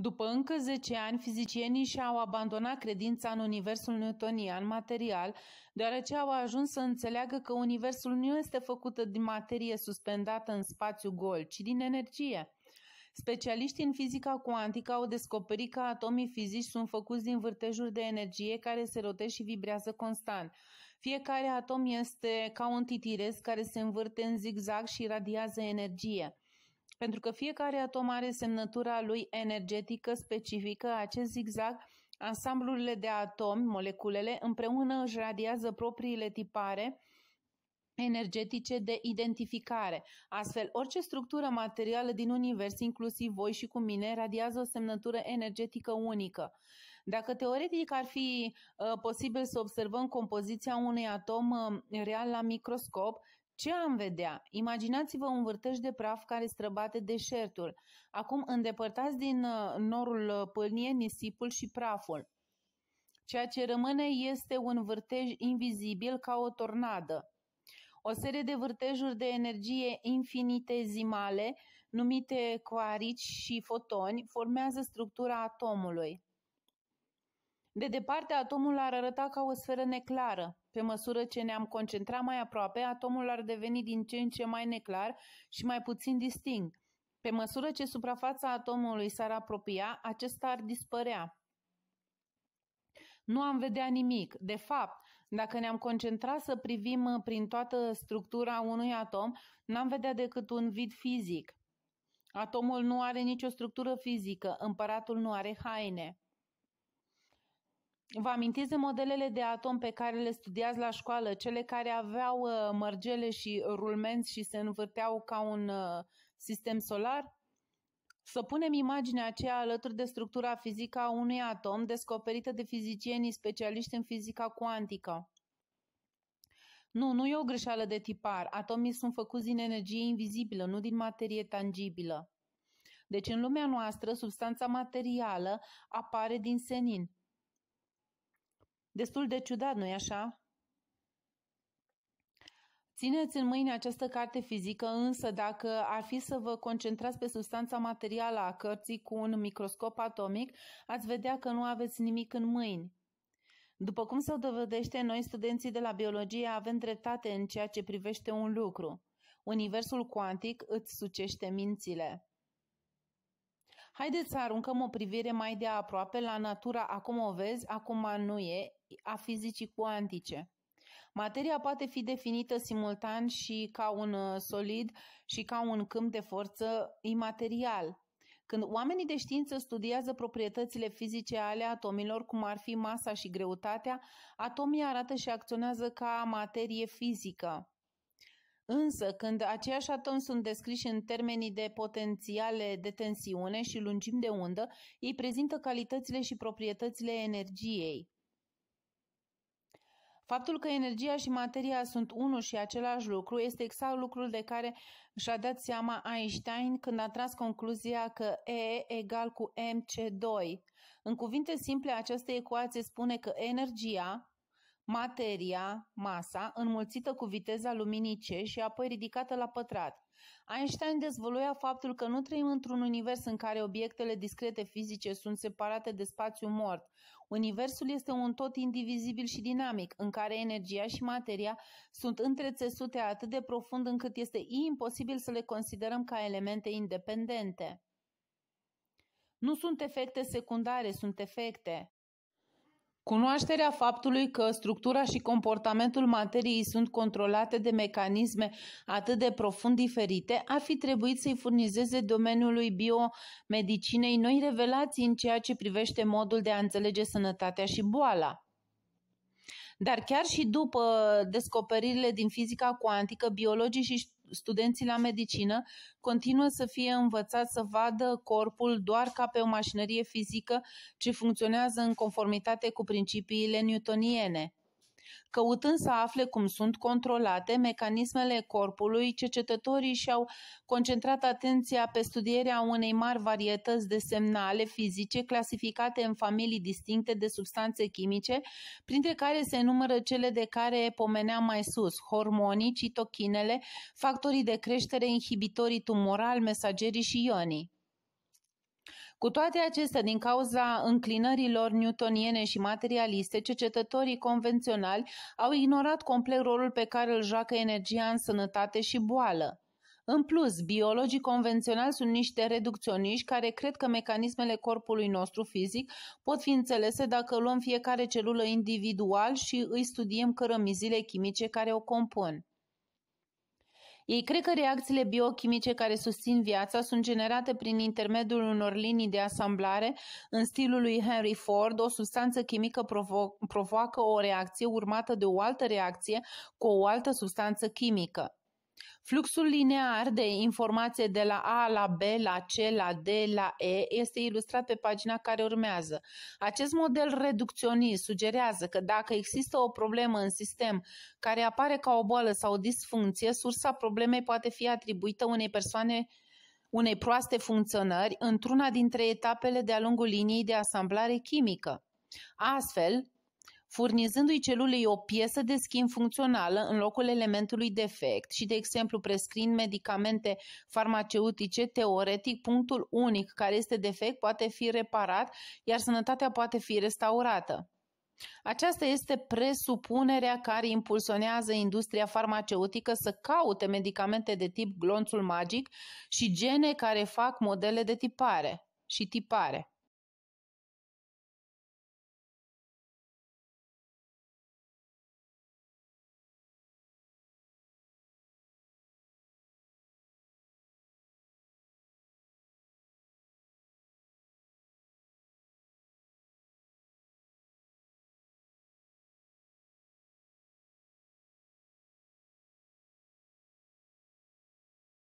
După încă 10 ani, fizicienii și-au abandonat credința în universul newtonian material, deoarece au ajuns să înțeleagă că universul nu este făcut din materie suspendată în spațiu gol, ci din energie. Specialiștii în fizica cuantică au descoperit că atomii fizici sunt făcuți din vârtejuri de energie care se rotesc și vibrează constant. Fiecare atom este ca un titirez care se învârte în zigzag și radiază energie pentru că fiecare atom are semnătura lui energetică specifică, acest zigzag Ansamblurile de atomi, moleculele, împreună își radiază propriile tipare energetice de identificare. Astfel, orice structură materială din univers, inclusiv voi și cu mine, radiază o semnătură energetică unică. Dacă teoretic ar fi uh, posibil să observăm compoziția unui atom uh, real la microscop ce am vedea? Imaginați-vă un vârtej de praf care străbate deșertul. Acum îndepărtați din uh, norul uh, pâlnie nisipul și praful. Ceea ce rămâne este un vârtej invizibil ca o tornadă. O serie de vârtejuri de energie infinitezimale, numite coarici și fotoni, formează structura atomului. De departe, atomul ar arăta ca o sferă neclară. Pe măsură ce ne-am concentrat mai aproape, atomul ar deveni din ce în ce mai neclar și mai puțin distinct. Pe măsură ce suprafața atomului s-ar apropia, acesta ar dispărea. Nu am vedea nimic. De fapt, dacă ne-am concentrat să privim uh, prin toată structura unui atom, n-am vedea decât un vid fizic. Atomul nu are nicio structură fizică, împăratul nu are haine. Vă amintiți de modelele de atom pe care le studiați la școală, cele care aveau uh, mărgele și rulmenți și se învârteau ca un uh, sistem solar? Să punem imaginea aceea alături de structura fizică a unui atom descoperită de fizicienii specialiști în fizica cuantică. Nu, nu e o greșeală de tipar. Atomii sunt făcuți din energie invizibilă, nu din materie tangibilă. Deci în lumea noastră, substanța materială apare din senin, Destul de ciudat, nu-i așa? Țineți în mâine această carte fizică, însă dacă ar fi să vă concentrați pe substanța materială a cărții cu un microscop atomic, ați vedea că nu aveți nimic în mâini. După cum se dovedește, noi studenții de la biologie avem dreptate în ceea ce privește un lucru. Universul cuantic îți sucește mințile. Haideți să aruncăm o privire mai de aproape la natura acum o vezi, acum nu e, a fizicii cuantice. Materia poate fi definită simultan și ca un uh, solid și ca un câmp de forță imaterial. Când oamenii de știință studiază proprietățile fizice ale atomilor, cum ar fi masa și greutatea, atomii arată și acționează ca materie fizică. Însă, când aceiași atomi sunt descriși în termenii de potențiale de tensiune și lungimi de undă, ei prezintă calitățile și proprietățile energiei. Faptul că energia și materia sunt unul și același lucru este exact lucrul de care și-a dat seama Einstein când a tras concluzia că E egal cu mc2. În cuvinte simple, această ecuație spune că energia, materia, masa, înmulțită cu viteza luminii C și apoi ridicată la pătrat. Einstein dezvăluia faptul că nu trăim într-un univers în care obiectele discrete fizice sunt separate de spațiu mort. Universul este un tot indivizibil și dinamic, în care energia și materia sunt întrețesute atât de profund încât este imposibil să le considerăm ca elemente independente. Nu sunt efecte secundare, sunt efecte. Cunoașterea faptului că structura și comportamentul materiei sunt controlate de mecanisme atât de profund diferite ar fi trebuit să-i furnizeze domeniului biomedicinei noi revelații în ceea ce privește modul de a înțelege sănătatea și boala. Dar chiar și după descoperirile din fizica cuantică, biologii și studenții la medicină continuă să fie învățați să vadă corpul doar ca pe o mașinărie fizică ce funcționează în conformitate cu principiile newtoniene. Căutând să afle cum sunt controlate mecanismele corpului, cercetătorii și-au concentrat atenția pe studierea unei mari varietăți de semnale fizice clasificate în familii distincte de substanțe chimice, printre care se numără cele de care pomeneam mai sus, hormonii, citochinele, factorii de creștere, inhibitorii tumorali, mesagerii și ionii. Cu toate acestea, din cauza înclinărilor newtoniene și materialiste, cercetătorii convenționali au ignorat complet rolul pe care îl joacă energia în sănătate și boală. În plus, biologii convenționali sunt niște reducționiști care cred că mecanismele corpului nostru fizic pot fi înțelese dacă luăm fiecare celulă individual și îi studiem cărămizile chimice care o compun. Ei cred că reacțiile biochimice care susțin viața sunt generate prin intermediul unor linii de asamblare în stilul lui Henry Ford, o substanță chimică provo- provoacă o reacție urmată de o altă reacție cu o altă substanță chimică. Fluxul linear de informație de la A la B la C la D la E este ilustrat pe pagina care urmează. Acest model reducționist sugerează că dacă există o problemă în sistem care apare ca o boală sau o disfuncție, sursa problemei poate fi atribuită unei persoane unei proaste funcționări într-una dintre etapele de-a lungul liniei de asamblare chimică. Astfel, furnizându-i celulei o piesă de schimb funcțională în locul elementului defect și, de exemplu, prescriind medicamente farmaceutice, teoretic, punctul unic care este defect poate fi reparat, iar sănătatea poate fi restaurată. Aceasta este presupunerea care impulsionează industria farmaceutică să caute medicamente de tip glonțul magic și gene care fac modele de tipare și tipare.